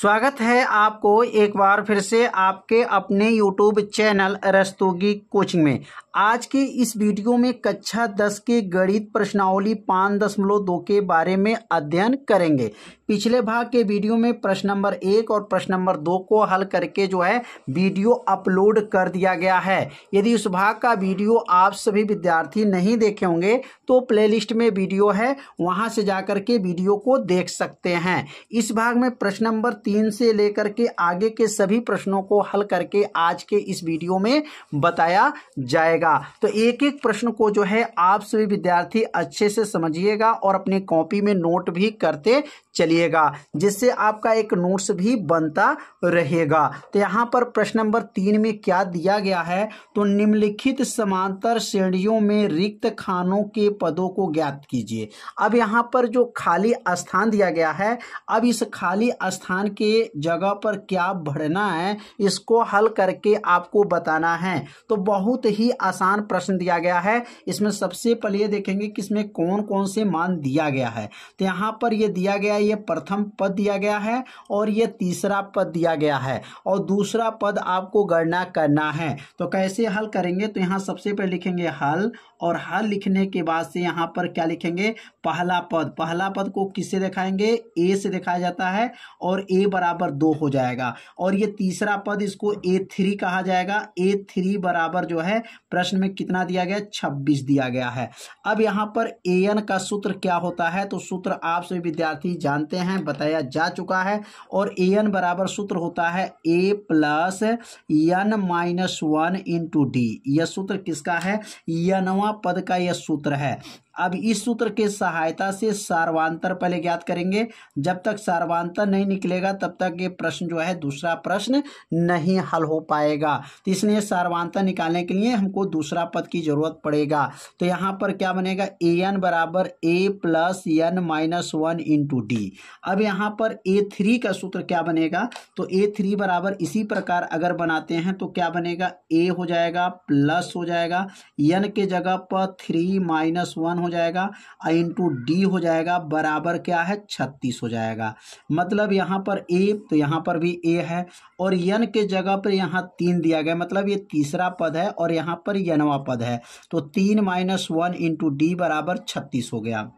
स्वागत है आपको एक बार फिर से आपके अपने YouTube चैनल रस्तोगी कोचिंग में आज के इस वीडियो में कक्षा 10 के गणित प्रश्नावली पाँच दशमलव दो के बारे में अध्ययन करेंगे पिछले भाग के वीडियो में प्रश्न नंबर एक और प्रश्न नंबर दो को हल करके जो है वीडियो अपलोड कर दिया गया है यदि उस भाग का वीडियो आप सभी विद्यार्थी नहीं देखे होंगे तो प्लेलिस्ट में वीडियो है वहां से जाकर के वीडियो को देख सकते हैं इस भाग में प्रश्न नंबर तीन से लेकर के आगे के सभी प्रश्नों को हल करके आज के इस वीडियो में बताया जाएगा तो एक एक प्रश्न को जो है आप सभी विद्यार्थी अच्छे से समझिएगा और अपनी कॉपी में नोट भी करते चलिए करिएगा जिससे आपका एक नोट्स भी बनता रहेगा तो यहाँ पर प्रश्न नंबर तीन में क्या दिया गया है तो निम्नलिखित समांतर श्रेणियों में रिक्त खानों के पदों को ज्ञात कीजिए अब यहाँ पर जो खाली स्थान दिया गया है अब इस खाली स्थान के जगह पर क्या भरना है इसको हल करके आपको बताना है तो बहुत ही आसान प्रश्न दिया गया है इसमें सबसे पहले देखेंगे कि इसमें कौन कौन से मान दिया गया है तो यहाँ पर ये दिया गया ये प्रथम पद दिया गया है और ये तीसरा पद दिया गया है और दूसरा पद आपको गणना करना है तो कैसे हल करेंगे तो यहाँ सबसे पहले लिखेंगे हल और हर लिखने के बाद से यहाँ पर क्या लिखेंगे पहला पद पहला पद को किससे दिखाएंगे ए से दिखाया जाता है और ए बराबर दो हो जाएगा और ये तीसरा पद इसको ए थ्री कहा जाएगा ए थ्री बराबर जो है प्रश्न में कितना दिया गया छब्बीस दिया गया है अब यहाँ पर ए एन का सूत्र क्या होता है तो सूत्र आप सभी विद्यार्थी जानते हैं बताया जा चुका है और ए एन बराबर सूत्र होता है A plus N minus one into D यह सूत्र किसका है यनवा पद का यह सूत्र है अब इस सूत्र के सहायता से सार्वांतर पहले ज्ञात करेंगे जब तक सार्वांतर नहीं निकलेगा तब तक ये प्रश्न जो है दूसरा प्रश्न नहीं हल हो पाएगा तो इसलिए सार्वांतर निकालने के लिए हमको दूसरा पद की जरूरत पड़ेगा तो यहाँ पर क्या बनेगा ए एन बराबर A plus N minus one into D अब यहाँ पर ए थ्री का सूत्र क्या बनेगा तो ए थ्री बराबर इसी प्रकार अगर बनाते हैं तो क्या बनेगा ए हो जाएगा प्लस हो जाएगा एन के जगह पर थ्री माइनस वन हो जाएगा आई इंटू डी हो जाएगा बराबर क्या है छत्तीस हो जाएगा मतलब यहाँ पर ए तो यहाँ पर भी ए है और यन के जगह पर यहाँ तीन दिया गया मतलब ये तीसरा पद है और यहाँ पर यनवा पद है तो तीन माइनस वन इंटू डी बराबर छत्तीस हो गया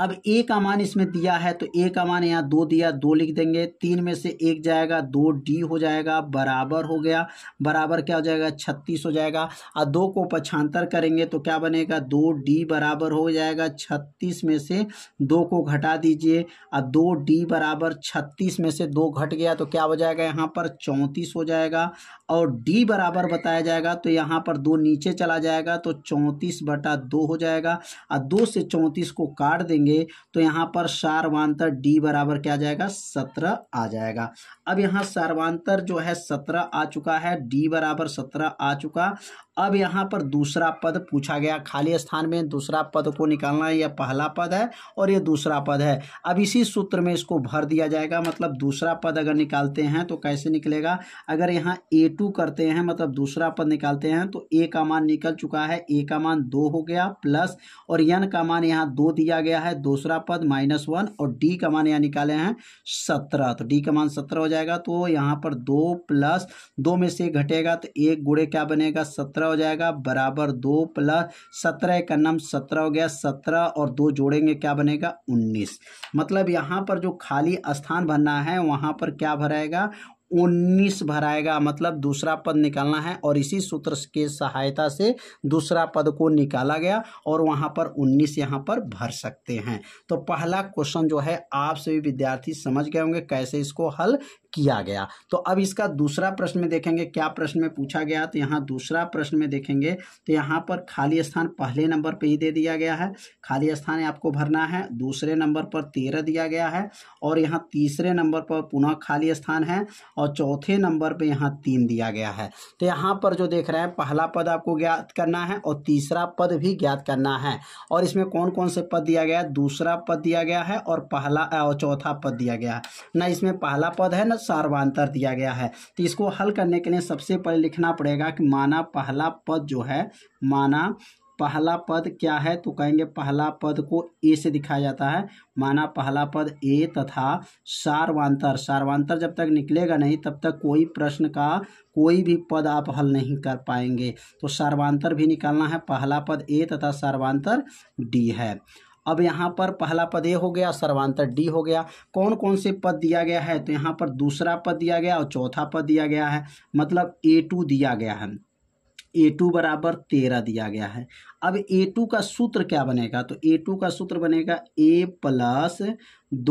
अब एक का मान इसमें दिया है तो एक का मान यहाँ दो दिया दो लिख देंगे तीन में से एक जाएगा दो डी हो जाएगा बराबर हो गया बराबर क्या हो जाएगा छत्तीस हो जाएगा और दो को पछांतर करेंगे तो क्या बनेगा दो डी बराबर हो जाएगा छत्तीस में से दो को घटा दीजिए और दो डी बराबर छत्तीस में से दो घट गया तो क्या हो जाएगा यहाँ पर चौंतीस हो जाएगा और डी बराबर बताया जाएगा तो यहाँ पर दो नीचे चला जाएगा तो चौंतीस बटा दो हो जाएगा और दो से चौंतीस को काट देंगे करेंगे तो यहाँ पर सार्वान्तर डी बराबर क्या जाएगा सत्रह आ जाएगा अब यहाँ सार्वान्तर जो है सत्रह आ चुका है डी बराबर सत्रह आ चुका अब यहाँ पर दूसरा पद पूछा गया खाली स्थान में दूसरा पद को निकालना है यह पहला पद है और यह दूसरा पद है अब इसी सूत्र में इसको भर दिया जाएगा मतलब दूसरा पद अगर निकालते हैं तो कैसे निकलेगा अगर यहाँ ए टू करते हैं मतलब दूसरा पद निकालते हैं तो ए का मान निकल चुका है ए का मान दो हो गया प्लस और यन का मान यहाँ दो दिया गया है दूसरा पद माइनस वन और डी का मान यहाँ निकाले हैं सत्रह तो डी का मान सत्रह हो जाएगा तो यहाँ पर दो प्लस दो में से घटेगा तो एक गुड़े क्या बनेगा सत्रह सत्रह हो जाएगा बराबर दो प्लस सत्रह का नम सत्रह हो गया सत्रह और दो जोड़ेंगे क्या बनेगा उन्नीस मतलब यहाँ पर जो खाली स्थान भरना है वहाँ पर क्या भराएगा उन्नीस भराएगा मतलब दूसरा पद निकालना है और इसी सूत्र के सहायता से दूसरा पद को निकाला गया और वहाँ पर उन्नीस यहाँ पर भर सकते हैं तो पहला क्वेश्चन जो है आप सभी विद्यार्थी समझ गए होंगे कैसे इसको हल किया गया तो अब इसका दूसरा प्रश्न में देखेंगे क्या प्रश्न में पूछा गया तो यहाँ दूसरा प्रश्न में देखेंगे तो यहाँ पर खाली स्थान पहले नंबर पर ही दे दिया गया है खाली स्थान आपको भरना है दूसरे नंबर पर तेरह दिया गया है और यहाँ तीसरे नंबर पर पुनः खाली स्थान है और चौथे नंबर पर यहाँ तीन दिया गया है तो यहाँ पर जो देख रहे हैं पहला पद आपको ज्ञात करना है और तीसरा पद भी ज्ञात करना है और इसमें कौन कौन से पद दिया गया है दूसरा पद दिया गया है और पहला और चौथा पद दिया गया है ना इसमें पहला पद है ना सार्वान्तर दिया गया है तो इसको हल करने के लिए सबसे पहले लिखना पड़ेगा कि माना पहला पद जो है माना पहला पद क्या है तो कहेंगे पहला पद को ए से दिखाया जाता है माना पहला पद ए तथा सार्वान्तर सार्वान्तर जब तक निकलेगा नहीं तब तक कोई प्रश्न का कोई भी पद आप हल नहीं कर पाएंगे तो सार्वान्तर भी निकालना है पहला पद ए तथा सार्वान्तर डी है अब यहाँ पर पहला पद ए हो गया सर्वांतर डी हो गया कौन कौन से पद दिया गया है तो यहाँ पर दूसरा पद दिया गया और चौथा पद दिया गया है मतलब ए टू दिया गया है ए टू बराबर तेरह दिया गया है अब ए टू का सूत्र क्या बनेगा तो ए टू का सूत्र बनेगा ए प्लस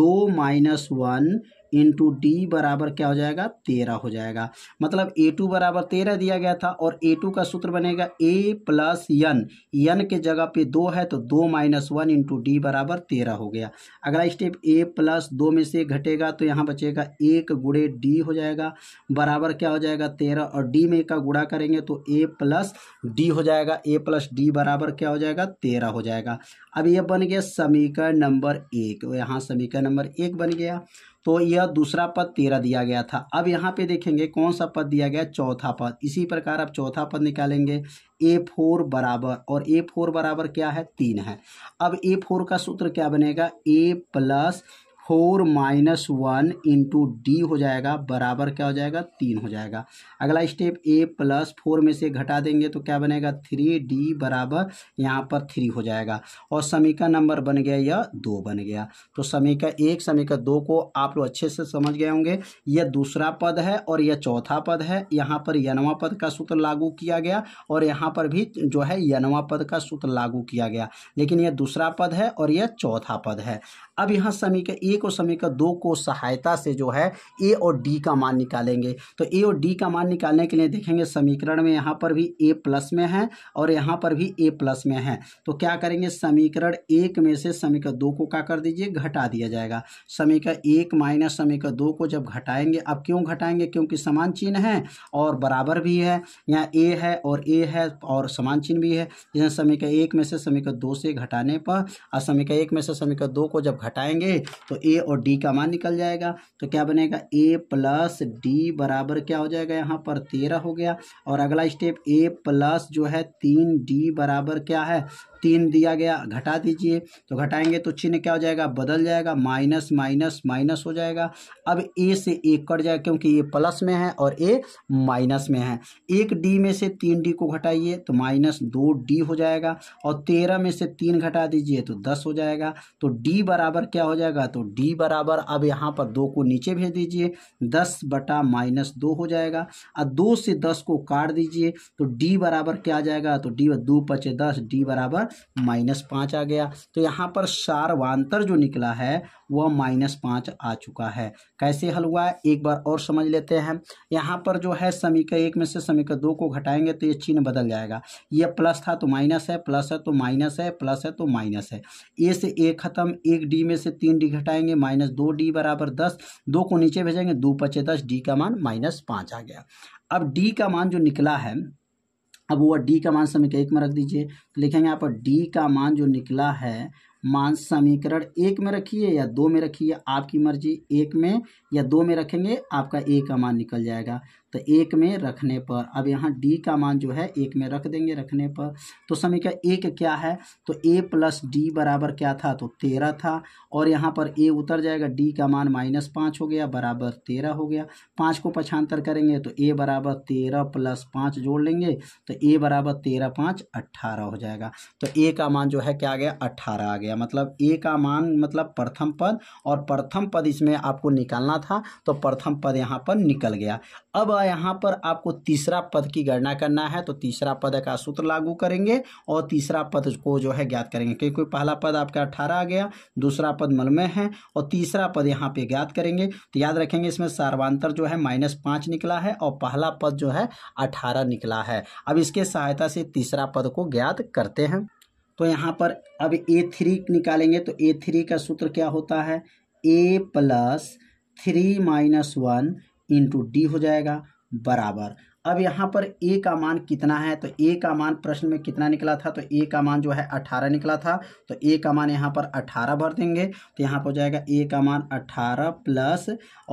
दो माइनस वन इंटू डी बराबर क्या हो जाएगा तेरह हो जाएगा मतलब ए टू बराबर तेरह दिया गया था और ए टू का सूत्र बनेगा ए प्लस यन यन के जगह पे दो है तो दो माइनस वन इंटू डी बराबर तेरह हो गया अगला स्टेप ए प्लस दो में से घटेगा तो यहाँ बचेगा एक गुड़े डी हो जाएगा बराबर क्या हो जाएगा तेरह और डी में का गुड़ा करेंगे तो ए प्लस डी हो जाएगा ए प्लस डी बराबर क्या हो जाएगा तेरह हो जाएगा अब यह बन गया समीकरण नंबर एक तो यहाँ समीकरण नंबर एक बन गया तो यह दूसरा पद तेरह दिया गया था अब यहाँ पे देखेंगे कौन सा पद दिया गया चौथा पद इसी प्रकार आप चौथा पद निकालेंगे ए फोर बराबर और ए फोर बराबर क्या है तीन है अब ए फोर का सूत्र क्या बनेगा A plus four minus one into D हो जाएगा बराबर क्या हो जाएगा तीन हो जाएगा अगला स्टेप ए प्लस फोर में से घटा देंगे तो क्या बनेगा थ्री डी बराबर यहाँ पर थ्री हो जाएगा और समीकरण नंबर बन गया यह दो बन गया तो समीकरण एक समीकरण दो को आप लोग अच्छे से समझ गए होंगे यह दूसरा पद है और यह चौथा पद है यहाँ पर यनवा पद का सूत्र लागू किया गया और यहाँ पर भी जो है यनवा पद का सूत्र लागू किया गया लेकिन यह दूसरा पद है और यह चौथा पद है अब यहाँ समीकरण ए को समीकरण दो को सहायता से जो है ए और डी का मान निकालेंगे तो ए और डी का मान निकालने के लिए देखेंगे समीकरण में यहाँ पर भी ए प्लस में है और यहाँ पर भी ए प्लस में है तो क्या करेंगे समीकरण एक में से समीकरण दो को क्या कर दीजिए घटा दिया जाएगा समीकरण एक माइनस समीकरण दो को जब घटाएंगे अब क्यों घटाएंगे क्योंकि समान चिन्ह है और बराबर भी है यहाँ ए है और ए है और समान चिन्ह भी है जैसे समीकरण एक में से समीकरण दो से घटाने पर और समीकरण एक में से समीकरण दो को जब घटाएंगे तो ए और डी का मान निकल जाएगा तो क्या बनेगा ए प्लस डी बराबर क्या हो जाएगा यहाँ पर तेरह हो गया और अगला स्टेप ए प्लस जो है तीन डी बराबर क्या है तीन दिया गया घटा दीजिए तो घटाएंगे तो चिन्ह क्या हो जाएगा बदल जाएगा माइनस माइनस माइनस हो जाएगा अब ए से एक कट जाएगा क्योंकि ये प्लस में है और ए माइनस में है एक डी में से तीन डी को घटाइए तो माइनस दो डी हो जाएगा और तेरह में से तीन घटा दीजिए तो दस हो जाएगा तो डी बराबर क्या हो जाएगा तो डी बराबर अब यहाँ पर दो को नीचे भेज दीजिए दस बटा माइनस दो हो जाएगा और दो से दस को काट दीजिए तो डी बराबर क्या आ जाएगा तो डी दो पचे दस डी बराबर माइनस पाँच आ गया तो यहाँ पर सार्वांतर जो निकला है वह माइनस पाँच आ चुका है कैसे हल हुआ है एक बार और समझ लेते हैं यहाँ पर जो है समीकरण एक में से समीकरण दो को घटाएंगे तो ये चिन्ह बदल जाएगा ये प्लस था तो माइनस है प्लस है तो माइनस है प्लस है तो माइनस है ए से ए खत्म एक डी में से तीन डी घटाएंगे माइनस दो डी बराबर दस दो को नीचे भेजेंगे दो पचे दस डी का मान माइनस पाँच आ गया अब डी का मान जो निकला है अब वो डी का मान समीकरण एक में रख दीजिए तो लिखेंगे यहाँ पर डी का मान जो निकला है मान समीकरण एक में रखिए या दो में रखिए आपकी मर्जी एक में या दो में रखेंगे आपका ए का मान निकल जाएगा तो एक में रखने पर अब यहाँ डी का मान जो है एक में रख देंगे रखने पर तो समीकरण एक क्या है तो ए प्लस डी बराबर क्या था तो तेरह था और यहाँ पर ए उतर जाएगा डी का मान माइनस पाँच हो गया बराबर तेरह हो गया पाँच को पछांतर करेंगे तो ए बराबर तेरह प्लस पाँच जोड़ लेंगे तो ए बराबर तेरह पाँच अट्ठारह हो जाएगा तो ए का मान जो है क्या आ गया अट्ठारह आ गया मतलब ए का मान मतलब प्रथम पद और प्रथम पद इसमें आपको निकालना करना था तो प्रथम पद यहाँ पर निकल गया अब यहाँ पर आपको तीसरा पद की गणना करना है तो तीसरा पद का सूत्र लागू करेंगे और तीसरा पद को जो है ज्ञात करेंगे क्योंकि पहला पद आपका अठारह आ गया दूसरा पद मल में है और तीसरा पद यहाँ पे ज्ञात करेंगे तो याद रखेंगे इसमें सर्वांतर जो है माइनस पाँच निकला है और पहला पद जो है अठारह निकला है अब इसके सहायता से तीसरा पद को ज्ञात करते हैं तो यहाँ पर अब ए थ्री निकालेंगे तो ए थ्री का सूत्र क्या होता है A plus three minus one into D हो जाएगा बराबर अब यहाँ पर ए का मान कितना है तो ए का मान प्रश्न में कितना निकला था तो ए का मान जो है अट्ठारह निकला था तो ए का मान यहाँ पर अट्ठारह भर देंगे तो यहाँ पर हो जाएगा ए का मान अट्ठारह प्लस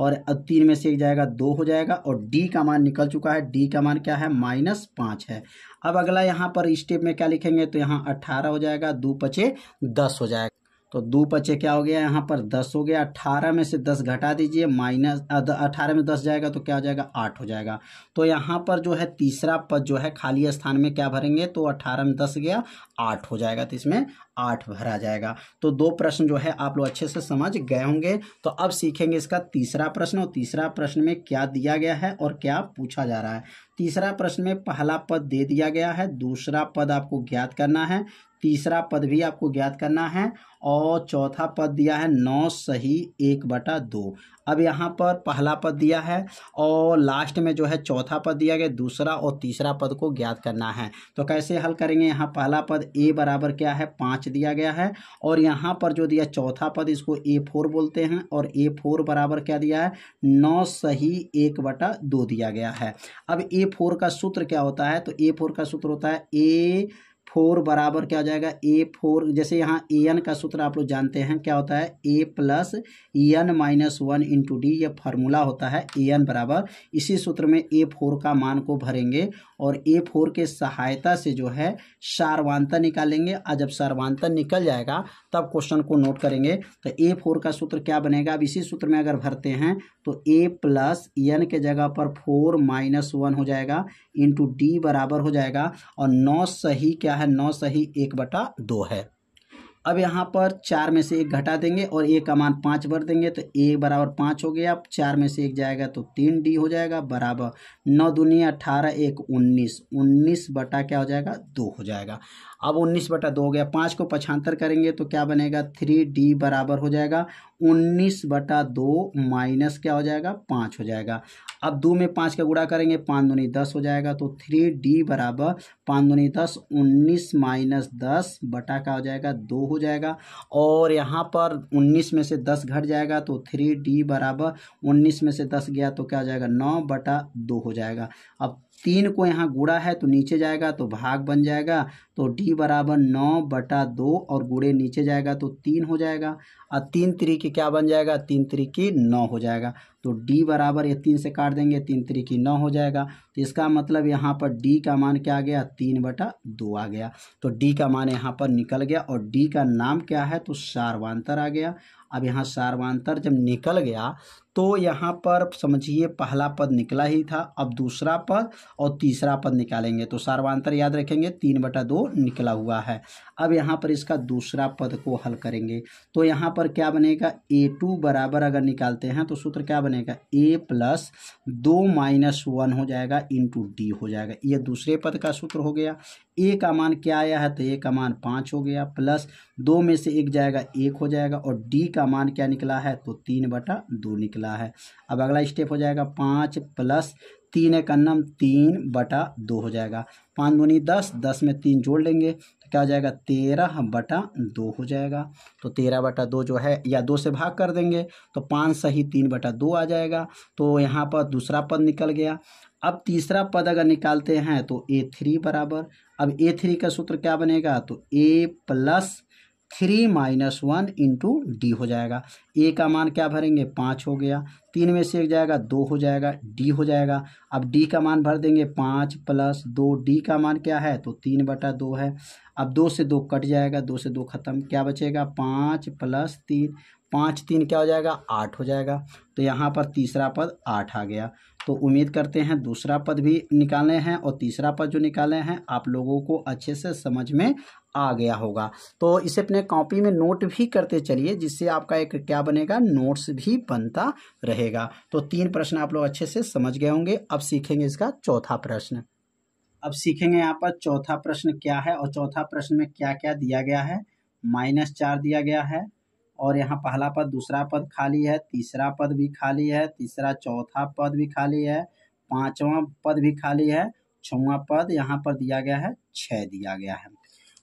और तीन में से एक जाएगा दो हो जाएगा और डी का मान निकल चुका है डी का मान क्या है माइनस पाँच है अब अगला यहाँ पर स्टेप में क्या लिखेंगे तो यहाँ अट्ठारह हो जाएगा दो पचे दस हो जाएगा तो दो पचे क्या हो गया यहाँ पर दस हो गया अट्ठारह में से दस घटा दीजिए माइनस अठारह में दस जाएगा तो क्या हो जाएगा आठ हो जाएगा तो यहाँ पर जो है तीसरा पद जो है खाली स्थान में क्या भरेंगे तो अट्ठारह में दस गया आठ हो जाएगा तो इसमें आठ भरा जाएगा तो दो प्रश्न जो है आप लोग अच्छे से समझ गए होंगे तो अब सीखेंगे इसका तीसरा प्रश्न और तीसरा प्रश्न में क्या दिया गया है और क्या पूछा जा रहा है तीसरा प्रश्न में पहला पद दे दिया गया है दूसरा पद आपको ज्ञात करना है तीसरा पद भी आपको ज्ञात करना है और चौथा पद दिया है नौ सही एक बटा दो अब यहाँ पर पहला पद दिया है और लास्ट में जो है चौथा पद दिया गया दूसरा और तीसरा पद को ज्ञात करना है तो कैसे हल करेंगे यहाँ पहला पद ए बराबर क्या है पाँच दिया गया है और यहाँ पर जो दिया चौथा पद इसको ए फोर बोलते हैं और ए फोर बराबर क्या दिया है नौ सही एक बटा दो दिया गया है अब ए फोर का सूत्र क्या होता है तो ए फोर का सूत्र होता है ए फोर बराबर क्या हो जाएगा ए फोर जैसे यहाँ ए एन का सूत्र आप लोग जानते हैं क्या होता है A plus N minus one into D यह फार्मूला होता है ए एन बराबर इसी सूत्र में ए फोर का मान को भरेंगे और ए फोर के सहायता से जो है सार्वान्तर निकालेंगे और जब सारवांतन निकल जाएगा तब क्वेश्चन को नोट करेंगे तो ए फोर का सूत्र क्या बनेगा अब इसी सूत्र में अगर भरते हैं तो ए प्लस एन के जगह पर फोर माइनस वन हो जाएगा इंटू डी बराबर हो जाएगा और नौ सही क्या है नौ सही एक बटा दो है अब यहाँ पर चार में से एक घटा देंगे और एक का मान पाँच भर देंगे तो एक बराबर पाँच हो गया चार में से एक जाएगा तो तीन डी हो जाएगा बराबर नौ दुनिया अठारह एक उन्नीस उन्नीस बटा क्या हो जाएगा दो हो जाएगा अब उन्नीस बटा दो हो गया पाँच को पछांतर करेंगे तो क्या बनेगा थ्री डी बराबर हो जाएगा उन्नीस बटा दो माइनस क्या हो जाएगा पाँच हो जाएगा अब दो में पाँच का गुड़ा करेंगे पाँच दूनी दस हो जाएगा तो थ्री डी बराबर पाँच दूनी दस उन्नीस माइनस दस बटा का हो जाएगा दो हो जाएगा और यहाँ पर उन्नीस में से दस घट जाएगा तो थ्री डी बराबर उन्नीस में से दस गया तो क्या हो जाएगा नौ बटा दो हो जाएगा अब तीन को यहाँ गुड़ा है तो नीचे जाएगा तो भाग बन जाएगा तो डी बराबर नौ बटा दो और गुड़े नीचे जाएगा तो तीन हो जाएगा और तीन तरीके क्या बन जाएगा तीन तरीके नौ हो जाएगा तो डी बराबर ये तीन से काट देंगे तीन तरीके नौ हो जाएगा तो इसका मतलब यहाँ पर डी का मान क्या आ गया तीन बटा दो आ गया तो डी का मान यहाँ पर निकल गया और डी का नाम क्या है तो सार्वांतर आ गया अब यहाँ सार्वान्तर जब निकल गया तो यहाँ पर समझिए पहला पद निकला ही था अब दूसरा पद और तीसरा पद निकालेंगे तो सर्वांतर याद रखेंगे तीन बटा दो निकला हुआ है अब यहाँ पर इसका दूसरा पद को हल करेंगे तो यहाँ पर क्या बनेगा ए टू बराबर अगर निकालते हैं तो सूत्र क्या बनेगा ए प्लस दो माइनस वन हो जाएगा इंटू डी हो जाएगा ये दूसरे पद का सूत्र हो गया ए का मान क्या आया है तो ए का मान पाँच हो गया प्लस दो में से एक जाएगा एक हो जाएगा और डी का मान क्या निकला है तो तीन बटा दो निकला निकला है अब अगला स्टेप हो जाएगा पाँच प्लस तीन इक्नम तीन बटा दो हो जाएगा पाँच दूनी दस दस में तीन जोड़ लेंगे तो क्या हो जाएगा तेरह बटा दो हो जाएगा तो तेरह बटा दो जो है या दो से भाग कर देंगे तो पाँच सही तीन बटा दो आ जाएगा तो यहाँ पर दूसरा पद निकल गया अब तीसरा पद अगर निकालते हैं तो ए थ्री बराबर अब ए थ्री का सूत्र क्या बनेगा तो A plus three minus one into D हो जाएगा ए का मान क्या भरेंगे पाँच हो गया तीन में से एक जाएगा दो हो जाएगा डी हो जाएगा अब डी का मान भर देंगे पाँच प्लस दो डी का मान क्या है तो तीन बटा दो है अब दो से दो कट जाएगा दो से दो खत्म क्या बचेगा पाँच प्लस तीन पाँच तीन क्या हो जाएगा आठ हो जाएगा तो यहाँ पर तीसरा पद आठ आ गया तो उम्मीद करते हैं दूसरा पद भी निकाले हैं और तीसरा पद जो निकाले हैं आप लोगों को अच्छे से समझ में आ गया होगा तो इसे अपने कॉपी में नोट भी करते चलिए जिससे आपका एक क्या बनेगा नोट्स भी बनता रहेगा तो तीन प्रश्न आप लोग अच्छे से समझ गए होंगे अब सीखेंगे इसका चौथा प्रश्न अब सीखेंगे यहाँ पर चौथा प्रश्न क्या है और चौथा प्रश्न में क्या क्या दिया गया है माइनस चार दिया गया है और यहाँ पहला पद दूसरा पद खाली है तीसरा पद भी खाली है तीसरा चौथा पद भी खाली है पांचवा पद भी खाली है छवा पद यहाँ पर दिया गया है छः दिया गया है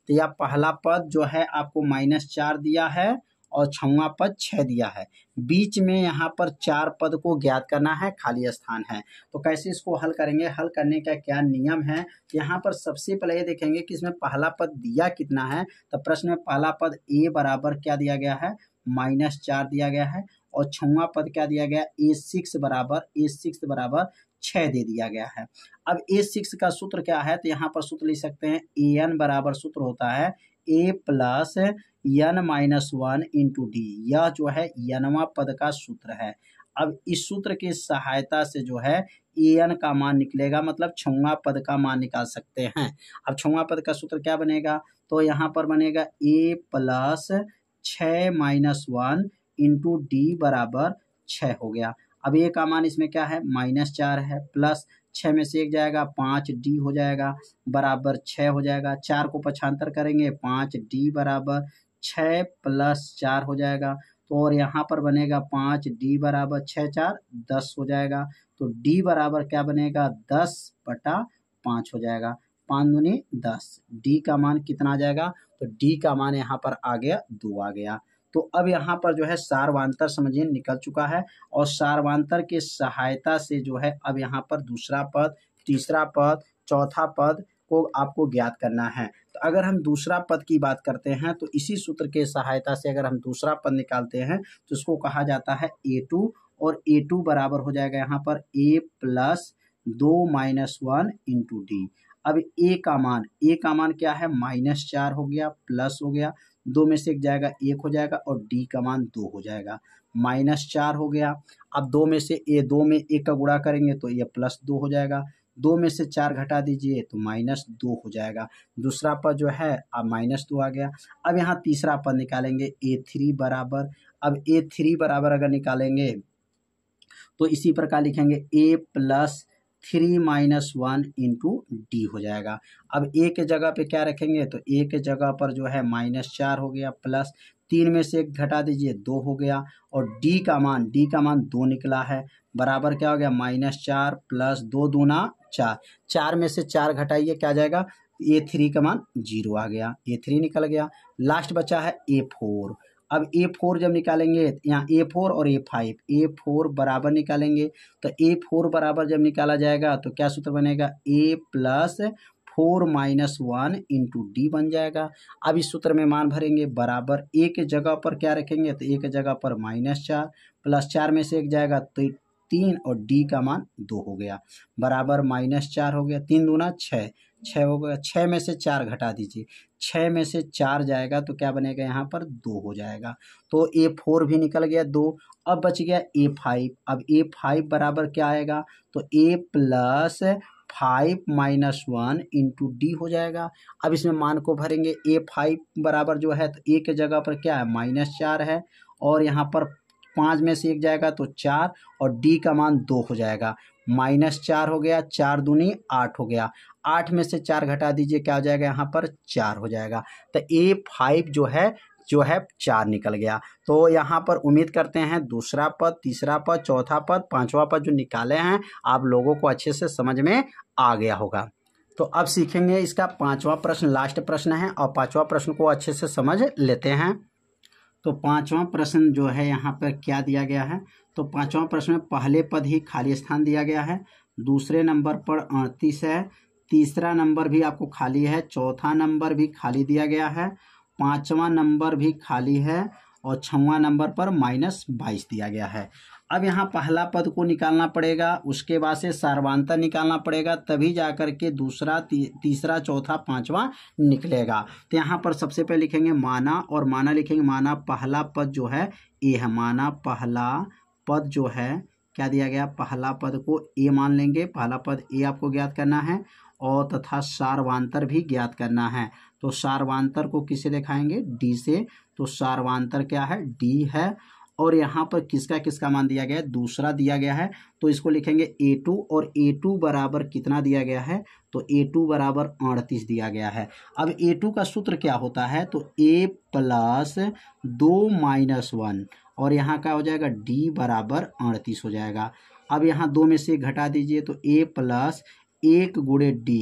तो यह पहला पद जो है आपको माइनस चार दिया है और छवा पद छः दिया है बीच में यहाँ पर चार पद को ज्ञात करना है खाली स्थान है तो कैसे इसको हल करेंगे हल करने का क्या नियम है यहाँ पर सबसे पहले ये देखेंगे कि इसमें पहला पद दिया कितना है तो प्रश्न में पहला पद ए बराबर क्या दिया गया है माइनस चार दिया गया है और छवा पद क्या दिया गया ए सिक्स बराबर ए सिक्स बराबर छः दे दिया गया है अब ए सिक्स का सूत्र क्या है तो यहाँ पर सूत्र लिख सकते हैं ए एन बराबर सूत्र होता है A plus N minus one into D यह जो है यनवा पद का सूत्र है अब इस सूत्र की सहायता से जो है ए एन का मान निकलेगा मतलब छुआ पद का मान निकाल सकते हैं अब छुआ पद का सूत्र क्या बनेगा तो यहाँ पर बनेगा ए प्लस छ माइनस वन इंटू डी बराबर छ हो गया अब ए का मान इसमें क्या है माइनस चार है प्लस छः में से एक जाएगा पाँच डी हो जाएगा बराबर छः हो जाएगा चार को पछांतर करेंगे पाँच डी बराबर छः प्लस चार हो जाएगा तो और यहाँ पर बनेगा पाँच डी बराबर छः चार दस हो जाएगा तो डी बराबर क्या बनेगा दस बटा पाँच हो जाएगा पाँच दूनी दस डी का मान कितना आ जाएगा तो डी का मान यहाँ पर आ गया दो आ गया तो अब यहाँ पर जो है सार्वांतर समझिए निकल चुका है और सार्वांतर के सहायता से जो है अब यहाँ पर दूसरा पद तीसरा पद चौथा पद को आपको ज्ञात करना है तो अगर हम दूसरा पद की बात करते हैं तो इसी सूत्र के सहायता से अगर हम दूसरा पद निकालते हैं तो उसको कहा जाता है ए टू और ए टू बराबर हो जाएगा यहाँ पर ए प्लस दो माइनस वन इंटू डी अब ए का मान ए का मान क्या है माइनस चार हो गया प्लस हो गया दो में से एक जाएगा एक हो जाएगा और डी का मान दो हो जाएगा माइनस चार हो गया अब दो में से ए दो में एक का गुणा करेंगे तो ये प्लस दो हो जाएगा दो में से चार घटा दीजिए तो माइनस दो हो जाएगा दूसरा पद जो है अब माइनस दो आ गया अब यहाँ तीसरा पद निकालेंगे ए थ्री बराबर अब ए थ्री बराबर अगर निकालेंगे तो इसी प्रकार लिखेंगे A plus three minus one into D हो जाएगा अब ए के जगह पे क्या रखेंगे तो ए के जगह पर जो है माइनस चार हो गया प्लस तीन में से एक घटा दीजिए दो हो गया और डी का मान डी का मान दो निकला है बराबर क्या हो गया माइनस चार प्लस दो दूना चार चार में से चार घटाइए क्या जाएगा ए थ्री का मान जीरो आ गया ए थ्री निकल गया लास्ट बचा है ए फोर अब ए फोर जब निकालेंगे तो यहाँ ए फोर और ए फाइव ए फोर बराबर निकालेंगे तो ए फोर बराबर जब निकाला जाएगा तो क्या सूत्र बनेगा A plus four minus one into D बन जाएगा अब इस सूत्र में मान भरेंगे बराबर ए के जगह पर क्या रखेंगे तो ए के जगह पर माइनस चार प्लस चार में से एक जाएगा तो तीन और डी का मान दो हो गया बराबर माइनस चार हो गया तीन दूना छः छः हो गया छः में से चार घटा दीजिए छः में से चार जाएगा तो क्या बनेगा यहाँ पर दो हो जाएगा तो ए फोर भी निकल गया दो अब बच गया ए फाइव अब ए फाइव बराबर क्या आएगा तो A plus five minus one into D हो जाएगा अब इसमें मान को भरेंगे ए फाइव बराबर जो है तो ए के जगह पर क्या है माइनस चार है और यहाँ पर पाँच में से एक जाएगा तो चार और डी का मान दो हो जाएगा माइनस चार हो गया चार दूनी आठ हो गया आठ में से चार घटा दीजिए क्या हो जाएगा यहाँ पर चार हो जाएगा तो ए फाइव जो है जो है चार निकल गया तो यहाँ पर उम्मीद करते हैं दूसरा पद तीसरा पद चौथा पद पांचवा पद जो निकाले हैं आप लोगों को अच्छे से समझ में आ गया होगा तो अब सीखेंगे इसका पांचवा प्रश्न लास्ट प्रश्न है और पांचवा प्रश्न को अच्छे से समझ लेते हैं तो पांचवा प्रश्न जो है यहाँ पर क्या दिया गया है तो पांचवा प्रश्न में पहले पद ही खाली स्थान दिया गया है दूसरे नंबर पर अड़तीस है तीसरा नंबर भी आपको खाली है चौथा नंबर भी खाली दिया गया है पाँचवा नंबर भी खाली है और छवा नंबर पर माइनस बाईस दिया गया है अब यहाँ पहला पद को निकालना पड़ेगा उसके बाद से सर्वांतर निकालना पड़ेगा तभी जा कर के दूसरा ती, तीसरा चौथा पांचवा निकलेगा तो यहाँ पर सबसे पहले लिखेंगे माना और माना लिखेंगे माना पहला पद जो है ए है माना पहला पद जो है क्या दिया गया पहला पद को ए मान लेंगे पहला पद ए आपको ज्ञात करना है और तथा सार्वांतर भी ज्ञात करना है तो सार्वांतर को किसे दिखाएंगे डी से तो सार्वांतर क्या है डी है और यहाँ पर किसका किसका मान दिया गया है दूसरा दिया गया है तो इसको लिखेंगे ए टू और ए टू बराबर कितना दिया गया है तो ए टू बराबर अड़तीस दिया गया है अब ए टू का सूत्र क्या होता है तो ए प्लस दो माइनस वन और यहाँ क्या हो जाएगा डी बराबर अड़तीस हो जाएगा अब यहाँ दो में से घटा दीजिए तो ए प्लस एक गुणे डी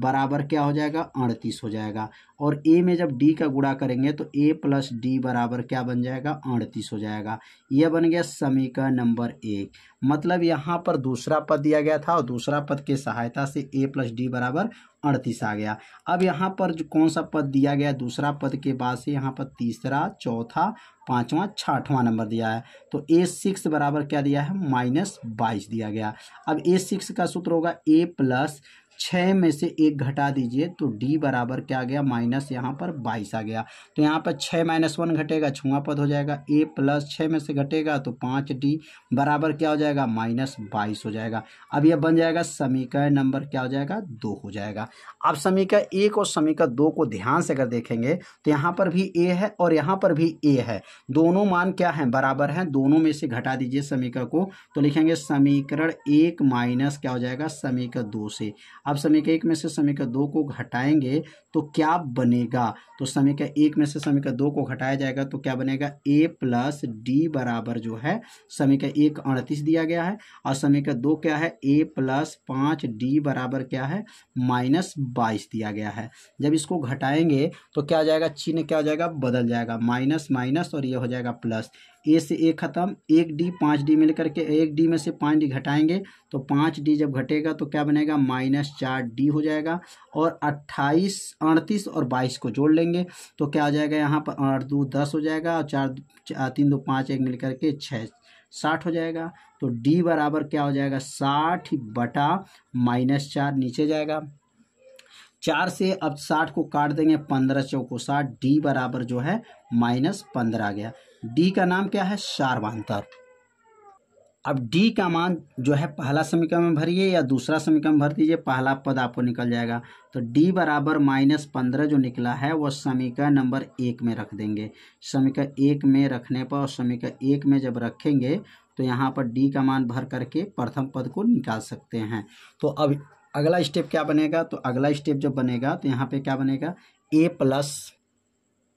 बराबर क्या हो जाएगा अड़तीस हो जाएगा और ए में जब डी का गुड़ा करेंगे तो ए प्लस डी बराबर क्या बन जाएगा अड़तीस हो जाएगा यह बन गया समीकरण नंबर एक मतलब यहाँ पर दूसरा पद दिया गया था और दूसरा पद के सहायता से ए प्लस डी बराबर अड़तीस आ गया अब यहाँ पर जो कौन सा पद दिया गया दूसरा पद के बाद से यहाँ पर तीसरा चौथा पाँचवा छठवां नंबर दिया है तो ए सिक्स बराबर क्या दिया है माइनस बाईस दिया गया अब ए सिक्स का सूत्र होगा ए प्लस छः में से एक घटा दीजिए तो डी बराबर क्या गया माइनस यहाँ पर बाईस आ गया तो यहाँ पर छः माइनस वन घटेगा छुआ पद हो जाएगा ए प्लस छः में से घटेगा तो पाँच डी बराबर क्या हो जाएगा माइनस बाईस हो जाएगा अब यह बन जाएगा समीकरण नंबर क्या हो जाएगा दो हो जाएगा अब समीकरण एक और समीकरण दो को ध्यान से अगर देखेंगे तो यहाँ पर भी ए है और यहाँ पर भी ए है दोनों मान क्या है बराबर हैं दोनों में से घटा दीजिए समीकरण को तो लिखेंगे समीकरण एक माइनस क्या हो जाएगा समीकरण दो से अब समीकरण एक में से समीकरण दो को घटाएंगे तो क्या बनेगा तो समीकरण एक में से समीकरण दो को घटाया जाएगा तो क्या बनेगा ए प्लस डी बराबर जो है समीकरण एक अड़तीस दिया गया है और समीकरण दो क्या है ए प्लस पाँच डी बराबर क्या है माइनस बाईस दिया गया है जब इसको घटाएंगे तो क्या आ जाएगा चिन्ह क्या हो जाएगा बदल जाएगा माइनस माइनस और ये हो जाएगा प्लस ए से ए ख़त्म एक डी पाँच डी में लेकर के एक डी में से पाँच डी घटाएंगे तो पाँच डी जब घटेगा तो क्या बनेगा माइनस चार डी हो जाएगा और अट्ठाईस अड़तीस और बाईस को जोड़ लेंगे तो क्या आ जाएगा यहाँ पर आठ दो दस हो जाएगा और चार तीन दो पाँच एक मिल करके छः साठ हो जाएगा तो डी बराबर क्या हो जाएगा साठ बटा माइनस चार नीचे जाएगा चार से अब साठ को काट देंगे पंद्रह चौको साठ डी बराबर जो है माइनस पंद्रह आ गया डी का नाम क्या है सार्वांतर अब डी का मान जो है पहला समीकरण में भरिए या दूसरा समीकरण भर दीजिए पहला पद आपको निकल जाएगा तो डी बराबर माइनस पंद्रह जो निकला है वह समीकरण नंबर एक में रख देंगे समीकरण एक में रखने पर और समीकरण एक में जब रखेंगे तो यहाँ पर डी का मान भर करके प्रथम पद को निकाल सकते हैं तो अब अगला स्टेप क्या बनेगा तो अगला स्टेप जब बनेगा तो यहाँ पर क्या बनेगा ए प्लस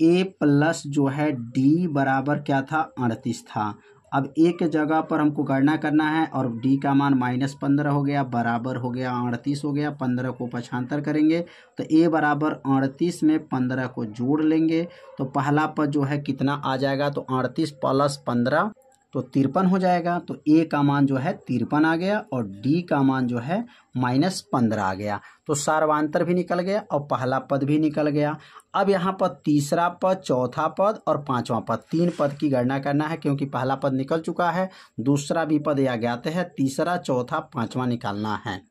ए प्लस जो है डी बराबर क्या था अड़तीस था अब ए के जगह पर हमको गणना करना है और डी का मान माइनस पंद्रह हो गया बराबर हो गया अड़तीस हो गया पंद्रह को पछांतर करेंगे तो ए बराबर अड़तीस में पंद्रह को जोड़ लेंगे तो पहला पद जो है कितना आ जाएगा तो अड़तीस प्लस पंद्रह तो तिरपन हो जाएगा तो ए का मान जो है तिरपन आ गया और डी का मान जो है माइनस पंद्रह आ गया तो सर्वांतर भी निकल गया और पहला पद भी निकल गया अब यहाँ पर तीसरा पद चौथा पद और पांचवा पद तीन पद की गणना करना है क्योंकि पहला पद निकल चुका है दूसरा भी पद या ज्ञात है तीसरा चौथा पांचवा निकालना है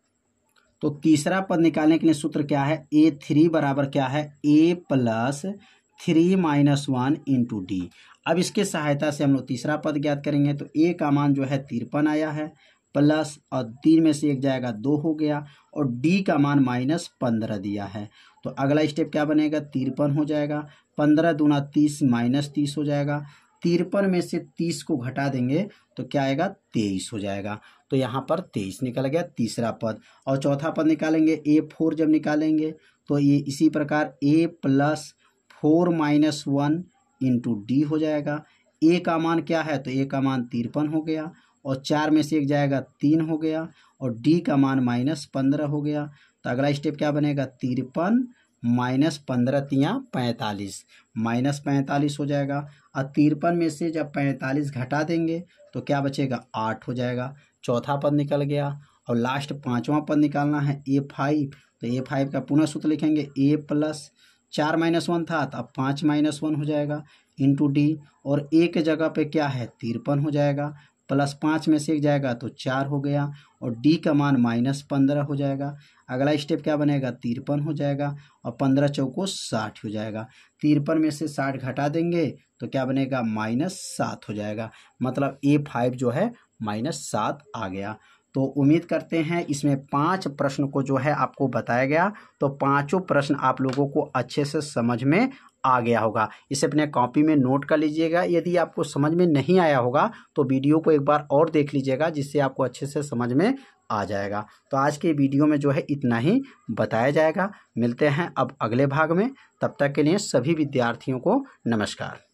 तो तीसरा पद निकालने के लिए सूत्र क्या है ए थ्री बराबर क्या है A plus three minus one into D अब इसके सहायता से हम लोग तीसरा पद ज्ञात करेंगे तो ए का मान जो है तिरपन आया है प्लस और तीन में से एक जाएगा दो हो गया और डी का मान माइनस पंद्रह दिया है तो अगला स्टेप क्या बनेगा तिरपन हो जाएगा पंद्रह दूना तीस माइनस तीस हो जाएगा तिरपन में से तीस को घटा देंगे तो क्या आएगा तेईस हो जाएगा तो यहाँ पर तेईस निकल गया तीसरा पद और चौथा पद निकालेंगे ए फोर जब निकालेंगे तो ये इसी प्रकार A plus four minus one into D हो जाएगा ए का मान क्या है तो ए का मान तिरपन हो गया और चार में से एक जाएगा तीन हो गया और डी का मान माइनस पंद्रह हो गया तो अगला स्टेप क्या बनेगा तिरपन माइनस पंद्रह तियाँ पैंतालीस माइनस पैंतालीस हो जाएगा और तिरपन में से जब पैंतालीस घटा देंगे तो क्या बचेगा आठ हो जाएगा चौथा पद निकल गया और लास्ट पाँचवा पद निकालना है ए फाइव तो ए फाइव का पुनः सूत्र लिखेंगे ए प्लस चार माइनस वन था तो अब पाँच माइनस वन हो जाएगा इंटू डी और ए के जगह पे क्या है तिरपन हो जाएगा प्लस पाँच में से एक जाएगा तो चार हो गया और डी का मान माइनस पंद्रह हो जाएगा अगला स्टेप क्या बनेगा तिरपन हो जाएगा और पंद्रह चौको साठ हो जाएगा तिरपन में से साठ घटा देंगे तो क्या बनेगा माइनस सात हो जाएगा मतलब ए फाइव जो है माइनस सात आ गया तो उम्मीद करते हैं इसमें पांच प्रश्न को जो है आपको बताया गया तो पांचों प्रश्न आप लोगों को अच्छे से समझ में आ गया होगा इसे अपने कॉपी में नोट कर लीजिएगा यदि आपको समझ में नहीं आया होगा तो वीडियो को एक बार और देख लीजिएगा जिससे आपको अच्छे से समझ में आ जाएगा तो आज के वीडियो में जो है इतना ही बताया जाएगा मिलते हैं अब अगले भाग में तब तक के लिए सभी विद्यार्थियों को नमस्कार